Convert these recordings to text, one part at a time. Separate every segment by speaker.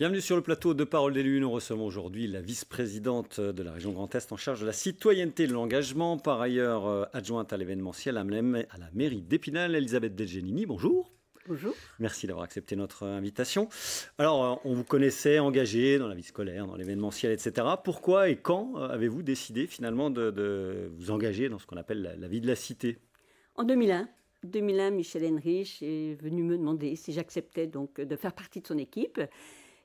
Speaker 1: Bienvenue sur le plateau de Parole Lunes, Nous recevons aujourd'hui la vice-présidente de la région Grand Est en charge de la citoyenneté et de l'engagement, par ailleurs euh, adjointe à l'événementiel à la mairie d'Épinal, Elisabeth Delgenini. Bonjour. Bonjour. Merci d'avoir accepté notre invitation. Alors, euh, on vous connaissait engagé dans la vie scolaire, dans l'événementiel, etc. Pourquoi et quand euh, avez-vous décidé finalement de, vous engager dans ce qu'on appelle la, vie de la cité
Speaker 2: En 2001. 2001, Michel Henrich est venu me demander si j'acceptais donc de faire partie de son équipe.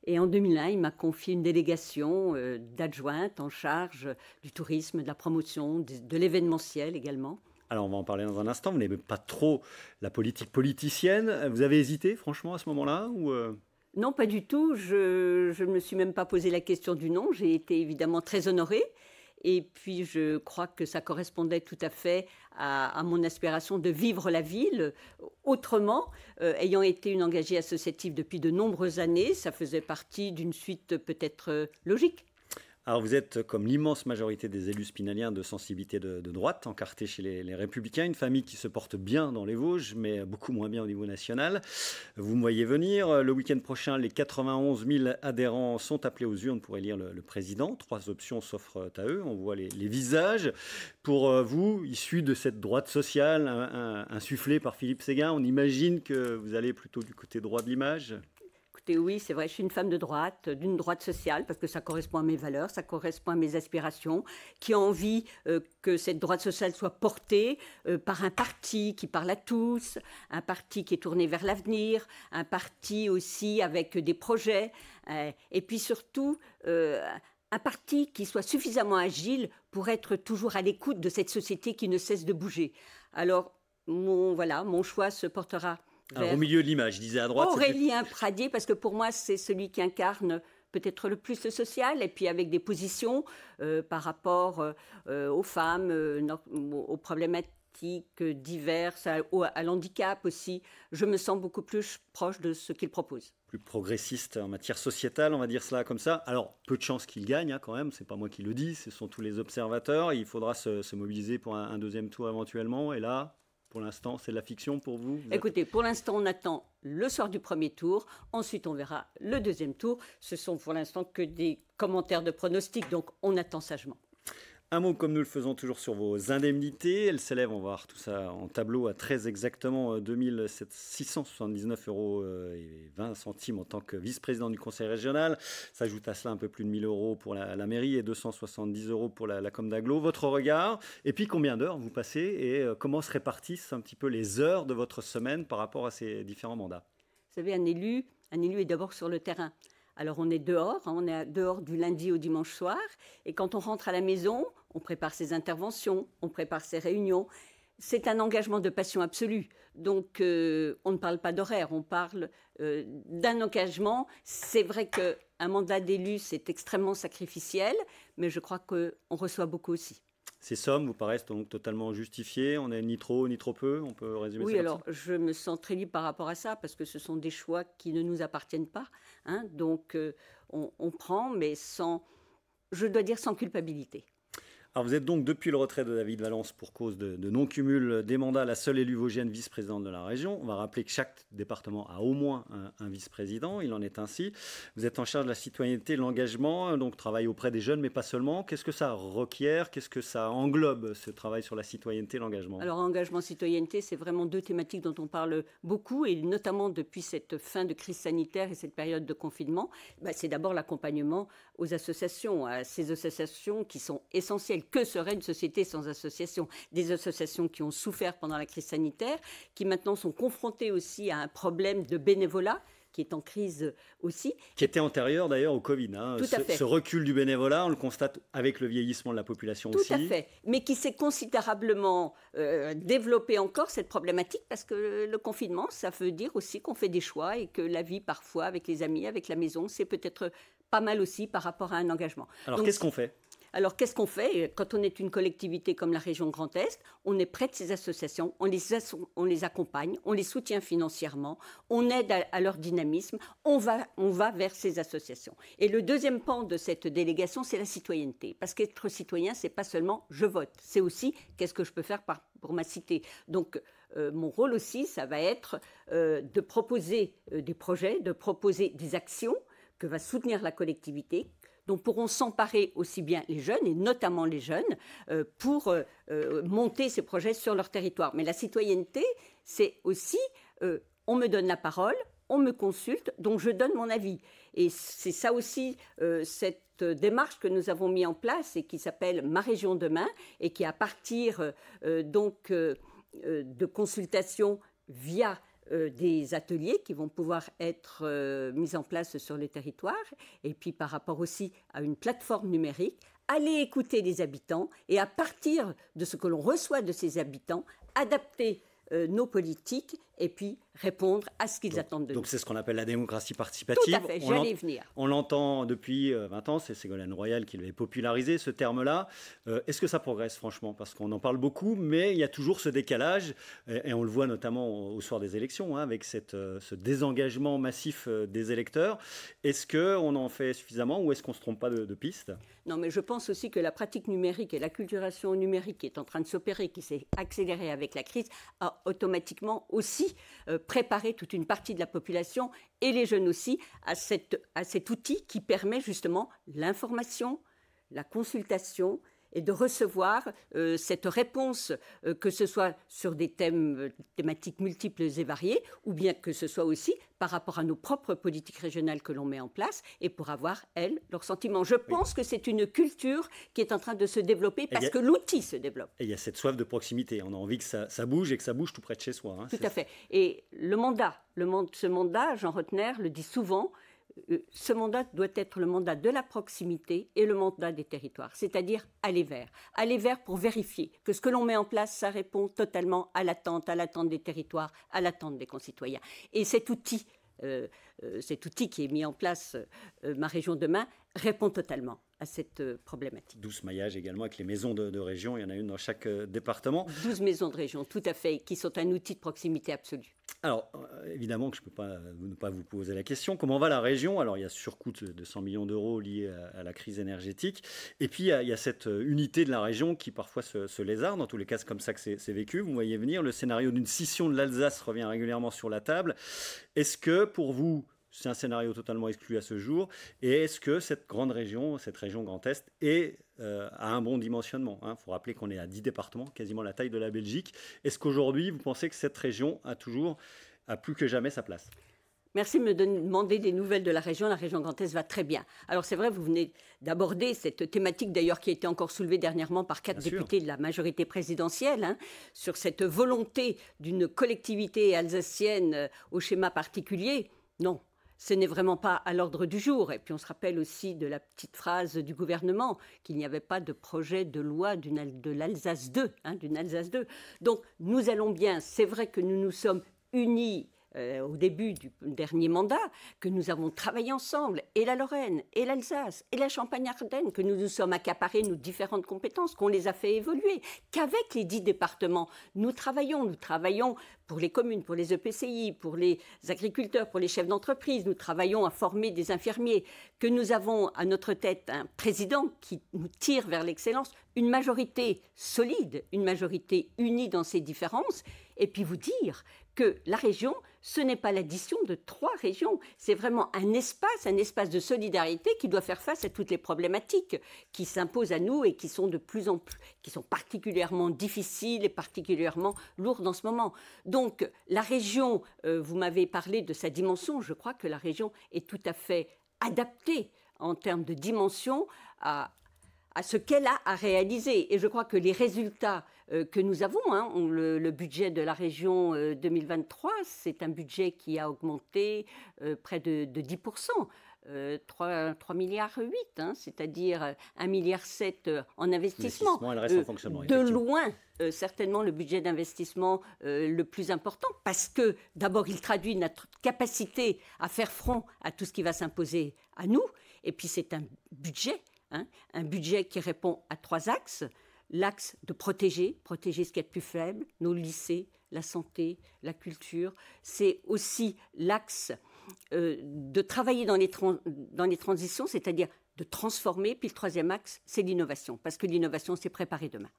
Speaker 2: Et en 2001, il m'a confié une délégation euh, d'adjointe en charge du tourisme, de la promotion, de, l'événementiel également.
Speaker 1: Alors on va en parler dans un instant. Vous n'aimez pas trop la politique politicienne. Vous avez hésité, franchement, à ce moment-là ou euh?
Speaker 2: Non, pas du tout. Je, je ne me suis même pas posé la question du nom. J'ai été évidemment très honorée. Et puis, je crois que ça correspondait tout à fait à, mon aspiration de vivre la ville autrement. Euh, ayant été une engagée associative depuis de nombreuses années, ça faisait partie d'une suite peut-être euh, logique
Speaker 1: alors vous êtes, comme l'immense majorité des élus spinaliens, de sensibilité de, droite, encarté chez les, Républicains, une famille qui se porte bien dans les Vosges, mais beaucoup moins bien au niveau national. Vous me voyez venir, le week-end prochain, les 91 000 adhérents sont appelés aux urnes pour élire le, le président. Trois options s'offrent à eux, on voit les, visages. Pour euh, vous, issus de cette droite sociale insufflée par Philippe Séguin, on imagine que vous allez plutôt du côté droit de l'image
Speaker 2: Écoutez, oui, c'est vrai, je suis une femme de droite, euh, d'une droite sociale, parce que ça correspond à mes valeurs, ça correspond à mes aspirations, qui a envie euh, que cette droite sociale soit portée euh, par un parti qui parle à tous, un parti qui est tourné vers l'avenir, un parti aussi avec des projets, et puis surtout un parti qui soit suffisamment agile pour être toujours à l'écoute de cette société qui ne cesse de bouger. Alors, voilà, mon choix se portera alors, au
Speaker 1: milieu de l'image, je disais à droite. Aurélien
Speaker 2: Pradier, parce que pour moi, c'est celui qui incarne peut-être le plus le social, et puis avec des positions euh, par rapport euh, euh, aux femmes, aux problématiques diverses, à, l'handicap aussi. Je me sens beaucoup plus proche de ce qu'il propose Plus
Speaker 1: progressiste en matière sociétale, on va dire cela comme ça. Alors, peu de chances qu'il gagne hein, quand même, c'est pas moi qui le dis, ce sont tous les observateurs. Il faudra se, mobiliser pour un, deuxième tour éventuellement. Et là, pour l'instant, c'est la fiction pour vous, Écoutez,
Speaker 2: pour l'instant, on attend le soir du premier tour. Ensuite, on verra le deuxième tour. Ce sont pour l'instant que des commentaires de pronostics, donc on attend sagement.
Speaker 1: Un mot comme nous le faisons toujours sur vos indemnités. Elles s'élèvent, on va voir tout ça en tableau, à très exactement 679 euh, euros euh, et 20 centimes en tant que vice-président du conseil régional. S'ajoute à cela un peu plus de 1000 euros pour la, mairie et 270 euros pour la, la com d'aglo. Votre regard Et puis combien d'heures vous passez et euh, comment se répartissent un petit peu les heures de votre semaine par rapport à ces différents mandats
Speaker 2: Vous savez, un élu, un élu est d'abord sur le terrain. Alors on est dehors, hein, on est dehors du lundi au dimanche soir, et quand on rentre à la maison, on prépare ses interventions, on prépare ses réunions. C'est un engagement de passion absolue. Donc euh, on ne parle pas d'horaire, on parle euh, d'un engagement. C'est vrai qu'un mandat d'élu, c'est extrêmement sacrificiel, mais
Speaker 1: je crois qu'on reçoit beaucoup aussi. Ces sommes vous paraissent donc totalement justifiées On n'est ni trop ni trop peu On peut résumer ça Oui, alors
Speaker 2: je me sens très libre par rapport à ça parce que ce sont des choix qui ne nous appartiennent pas. Hein. donc euh, on, on, prend, mais sans, je dois dire, sans culpabilité
Speaker 1: vous êtes donc depuis le retrait de David Valence pour cause de, non-cumul des mandats la seule élue vosgienne vice-présidente de la région. On va rappeler que chaque département a au moins un, vice-président, il en est ainsi. Vous êtes en charge de la citoyenneté, de l'engagement, euh, donc travail auprès des jeunes mais pas seulement. Qu'est-ce que ça requiert Qu'est-ce que ça englobe ce travail sur la citoyenneté, l'engagement
Speaker 2: Alors engagement, citoyenneté, c'est vraiment deux thématiques dont on parle beaucoup et notamment depuis cette fin de crise sanitaire et cette période de confinement. Bah, c'est d'abord l'accompagnement aux associations, à ces associations qui sont essentielles que serait une société sans associations Des associations qui ont souffert pendant la crise sanitaire, qui maintenant sont confrontées aussi à un problème de bénévolat qui est en crise aussi.
Speaker 1: Qui était antérieur d'ailleurs au Covid. Hein. Tout à ce, fait. ce, recul du bénévolat, on le constate avec le vieillissement de la population aussi. Tout à fait.
Speaker 2: Mais qui s'est considérablement euh, développé encore cette problématique parce que le confinement, ça veut dire aussi qu'on fait des choix et que la vie parfois avec les amis, avec la maison, c'est peut-être pas mal aussi par rapport à un engagement. Alors qu'est-ce qu'on fait alors qu'est-ce qu'on fait euh, Quand on est une collectivité comme la région Grand Est, on est près de ces associations, on les, accompagne, on les soutient financièrement, on aide à, leur dynamisme, on va, vers ces associations. Et le deuxième pan de cette délégation, c'est la citoyenneté. Parce qu'être citoyen, c'est pas seulement je vote, c'est aussi qu'est-ce que je peux faire pour ma cité. Donc, euh, mon rôle aussi, ça va être euh, de proposer des projets, de proposer des actions que va soutenir la collectivité, dont pourront s'emparer aussi bien les jeunes, et notamment les jeunes, euh, pour euh, euh, monter ces projets sur leur territoire. Mais la citoyenneté, c'est aussi, on me donne la parole, on me consulte, donc je donne mon avis. Et c'est ça aussi, cette démarche que nous avons mise en place et qui s'appelle Ma Région Demain, et qui à partir donc de consultations via euh, des ateliers qui vont pouvoir être euh, mis en place sur le territoire, et puis par rapport aussi à une plateforme numérique, aller écouter les habitants et à partir de ce que l'on reçoit de ces habitants, adapter euh, nos politiques et puis répondre à ce qu'ils attendent de nous. Donc
Speaker 1: c'est ce qu'on appelle la démocratie participative. Tout à fait, j'allais venir. On l'entend depuis 20 euh, ans, c'est Ségolène Royal qui l'avait popularisé, ce terme-là. Euh, est-ce que ça progresse franchement Parce qu'on en parle beaucoup, mais il y a toujours ce décalage, et, on le voit notamment au, soir des élections, hein, avec cette, euh, ce désengagement massif des électeurs. Est-ce qu'on en fait suffisamment ou est-ce qu'on ne se trompe pas de, piste
Speaker 2: Non, mais je pense aussi que la pratique numérique et la culturation numérique qui est en train de s'opérer, qui s'est accélérée avec la crise, a automatiquement aussi euh, préparer toute une partie de la population et les jeunes aussi à, à cet outil qui permet justement l'information, la consultation et de recevoir euh, cette réponse, euh, que ce soit sur des thèmes, euh, thématiques multiples et variées, ou bien que ce soit aussi par rapport à nos propres politiques régionales que l'on met en place, et pour avoir, elles, leurs sentiments. Je pense que c'est une culture qui est en train de se développer parce que l'outil se développe.
Speaker 1: Et il y a cette soif de proximité. On a envie que ça, bouge et que ça bouge tout près de chez soi. Hein, tout à fait.
Speaker 2: Et le mandat, ce mandat, Jean Rotner le dit souvent, euh, ce mandat doit être le mandat de la proximité et le mandat des territoires, c'est-à-dire aller vers. Aller vers pour vérifier que ce que l'on met en place, ça répond totalement à l'attente, à l'attente des territoires, à l'attente des concitoyens. Et cet outil, euh, euh, qui est mis en place, ma région demain, répond totalement à cette euh, problématique.
Speaker 1: 12 maillages également avec les maisons de, région, il y en a une dans chaque euh, département.
Speaker 2: 12 maisons de région, tout à fait, qui sont un outil de proximité absolue.
Speaker 1: Alors, euh, évidemment que je ne peux pas, ne pas vous poser la question, comment va la région Alors, il y a surcoût de 100 millions d'euros lié à, la crise énergétique, et puis il y, a, cette unité de la région qui parfois se, se lézarde, dans tous les cas c'est comme ça que c'est vécu, vous voyez venir, le scénario d'une scission de l'Alsace revient régulièrement sur la table. Est-ce que pour vous, c'est un scénario totalement exclu à ce jour. Et est-ce que cette grande région, cette région Grand Est, est, à euh, un bon dimensionnement Il hein faut rappeler qu'on est à 10 départements, quasiment la taille de la Belgique. Est-ce qu'aujourd'hui, vous pensez que cette région a toujours, a plus que jamais sa place
Speaker 2: Merci de me demander des nouvelles de la région. La région Grand Est va très bien. Alors c'est vrai, vous venez d'aborder cette thématique d'ailleurs qui a été encore soulevée dernièrement par quatre députés de la majorité présidentielle hein, sur cette volonté d'une collectivité alsacienne euh, au schéma particulier. Non, ce n'est vraiment pas à l'ordre du jour. Et puis on se rappelle aussi de la petite phrase du gouvernement qu'il n'y avait pas de projet de loi de l'Alsace 2, 2. Hein, Donc nous allons bien. C'est vrai que nous nous sommes unis euh, au début du dernier mandat, que nous avons travaillé ensemble, et la Lorraine, et l'Alsace, et la Champagne-Ardenne, que nous nous sommes accaparés nos différentes compétences, qu'on les a fait évoluer, qu'avec les dix départements, nous travaillons, nous travaillons pour les communes, pour les EPCI, pour les agriculteurs, pour les chefs d'entreprise, nous travaillons à former des infirmiers, que nous avons à notre tête un président qui nous tire vers l'excellence, une majorité solide, une majorité unie dans ses différences, et puis vous dire que la région, ce n'est pas l'addition de trois régions, c'est vraiment un espace, un espace de solidarité qui doit faire face à toutes les problématiques qui s'imposent à nous et qui sont de plus en plus, qui sont particulièrement difficiles et particulièrement lourdes en ce moment. Donc la région, euh, vous m'avez parlé de sa dimension, je crois que la région est tout à fait adaptée en termes de dimension à, à ce qu'elle a à réaliser. Et je crois que les résultats euh, que nous avons. Hein. le, budget de la région 2023, euh, c'est un budget qui a augmenté euh, près de, 10%. 3, milliards 8, hein, c'est-à-dire 1 milliard 7 en investissement. de loin, certainement le budget d'investissement le plus important, parce que d'abord il traduit notre capacité à faire front à tout ce qui va s'imposer à nous, et puis c'est un budget, hein, un budget qui répond à trois axes l'axe de protéger, protéger ce qui est le plus faible, nos lycées, la santé, la culture. C'est aussi l'axe euh, de travailler dans les, dans les transitions, c'est-à-dire de transformer. Puis le troisième axe, c'est l'innovation, parce que l'innovation, c'est préparer demain.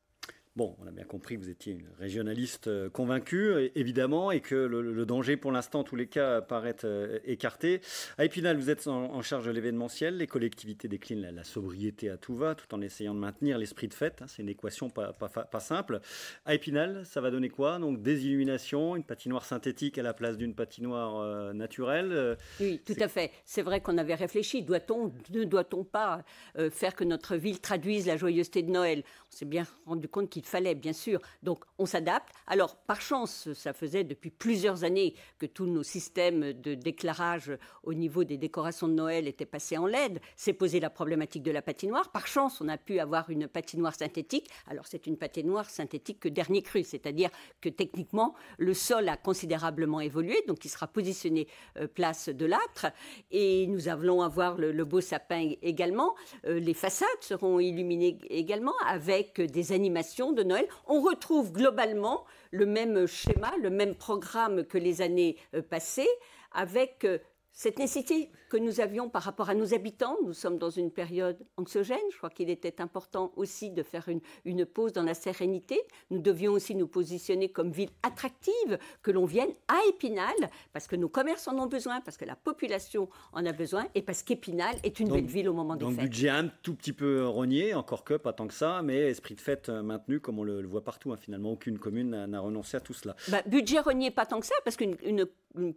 Speaker 1: Bon, on a bien compris que vous étiez une régionaliste euh, convaincue, évidemment, et que le, danger, pour l'instant, tous les cas, paraît euh, écarté. À Epinal, vous êtes en, charge de l'événementiel. Les collectivités déclinent la, sobriété à tout va, tout en essayant de maintenir l'esprit de fête. Hein. C'est une équation pas, simple. À Epinal, ça va donner quoi Donc des illuminations, une patinoire synthétique à la place d'une patinoire euh, naturelle.
Speaker 2: oui, tout à fait. C'est vrai qu'on avait réfléchi. Doit-on, ne doit-on pas faire que notre ville traduise la joyeuseté de Noël On s'est bien rendu compte qu'il fallait, bien sûr. Donc on s'adapte. Alors par chance, ça faisait depuis plusieurs années que tous nos systèmes de déclarage au niveau des décorations de Noël étaient passés en LED. C'est posé la problématique de la patinoire. Par chance, on a pu avoir une patinoire synthétique. Alors c'est une patinoire synthétique que dernier cru, c'est-à-dire que techniquement, le sol a considérablement évolué, donc il sera positionné euh, place de l'âtre. Et nous allons avoir le, beau sapin également. Euh, les façades seront illuminées également avec des animations de Noël, on retrouve globalement le même schéma, le même programme que les années euh, passées, avec euh, cette nécessité que nous avions par rapport à nos habitants, nous sommes dans une période anxiogène, je crois qu'il était important aussi de faire une, une, pause dans la sérénité. Nous devions aussi nous positionner comme ville attractive, que l'on vienne à Épinal, parce que nos commerces en ont besoin, parce que la population en a besoin, et parce qu'Épinal est une belle ville au moment des fêtes. Donc budget
Speaker 1: un tout petit peu rogné, encore que pas tant que ça, mais esprit de fête euh, maintenu, comme on le, voit partout, hein, finalement, aucune commune n'a renoncé à tout cela.
Speaker 2: Bah, budget rogné pas tant que ça, parce qu'une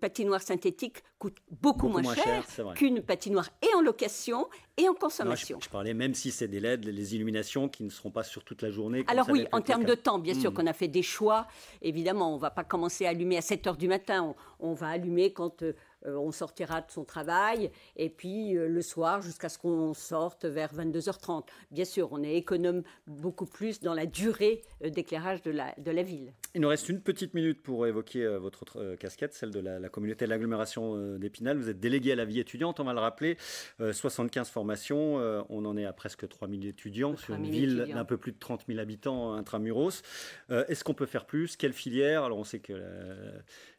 Speaker 2: patinoire synthétique coûte beaucoup beaucoup, moins, cher, qu'une patinoire et en location et en consommation. je,
Speaker 1: parlais même si c'est des LED, les illuminations qui ne seront pas sur toute la journée. Alors oui, en termes de temps, bien sûr hmm. qu'on
Speaker 2: a fait des choix. Évidemment, on ne va pas commencer à allumer à 7 heures du matin. On, va allumer quand euh, euh, on sortira de son travail et puis euh, le soir jusqu'à ce qu'on sorte vers 22h30. Bien sûr, on est économe beaucoup plus dans la durée euh, d'éclairage de la, ville.
Speaker 1: Il nous reste une petite minute pour évoquer votre casquette, celle de la, communauté de l'agglomération d'Épinal. Vous êtes délégué à la vie étudiante, on va le rappeler. 75 formations, on en est à presque 3000 étudiants sur une ville d'un peu plus de 30 000 habitants intramuros. Est-ce qu'on peut faire plus Quelle filière Alors on sait que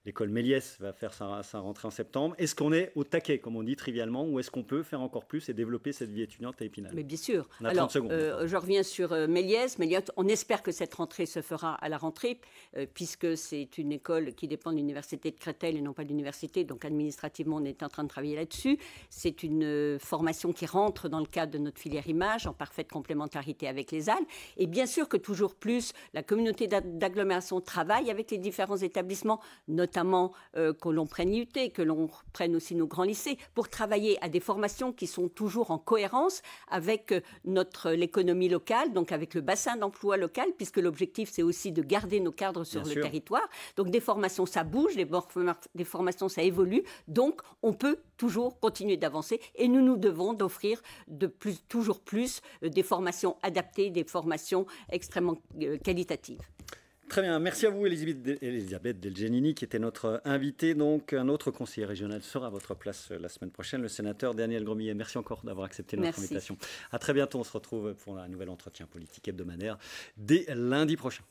Speaker 1: l'école Méliès va faire sa rentrée en septembre est-ce qu'on est au taquet, comme on dit trivialement, ou est-ce qu'on peut faire encore plus et développer cette vie étudiante à Épinal Mais
Speaker 2: bien sûr. Alors, euh, je reviens sur euh, Méliès. Méliès, on espère que cette rentrée se fera à la rentrée, euh, puisque c'est une école qui dépend de l'université de Créteil et non pas de l'université. Donc, administrativement, on est en train de travailler là-dessus. C'est une formation qui rentre dans le cadre de notre filière image, en parfaite complémentarité avec les Alpes. Et bien sûr que toujours plus, la communauté d'agglomération travaille avec les différents établissements, notamment que l'on prenne l'IUT, que l'on prennent aussi nos grands lycées, pour travailler à des formations qui sont toujours en cohérence avec euh, notre euh, l'économie locale, donc avec le bassin d'emploi local, puisque l'objectif c'est aussi de garder nos cadres sur le territoire. Donc des formations ça bouge, des formations ça évolue, donc on peut toujours continuer d'avancer et nous nous devons d'offrir toujours plus euh, des formations adaptées, des formations extrêmement qualitatives.
Speaker 1: Très bien, merci à vous Elisabeth, Delgenini qui était notre invitée. Donc un autre conseiller régional sera à votre place euh, la semaine prochaine, le sénateur Daniel Gromillet. Merci encore d'avoir accepté notre invitation. À très bientôt, on se retrouve pour un nouvel entretien politique hebdomadaire dès lundi prochain.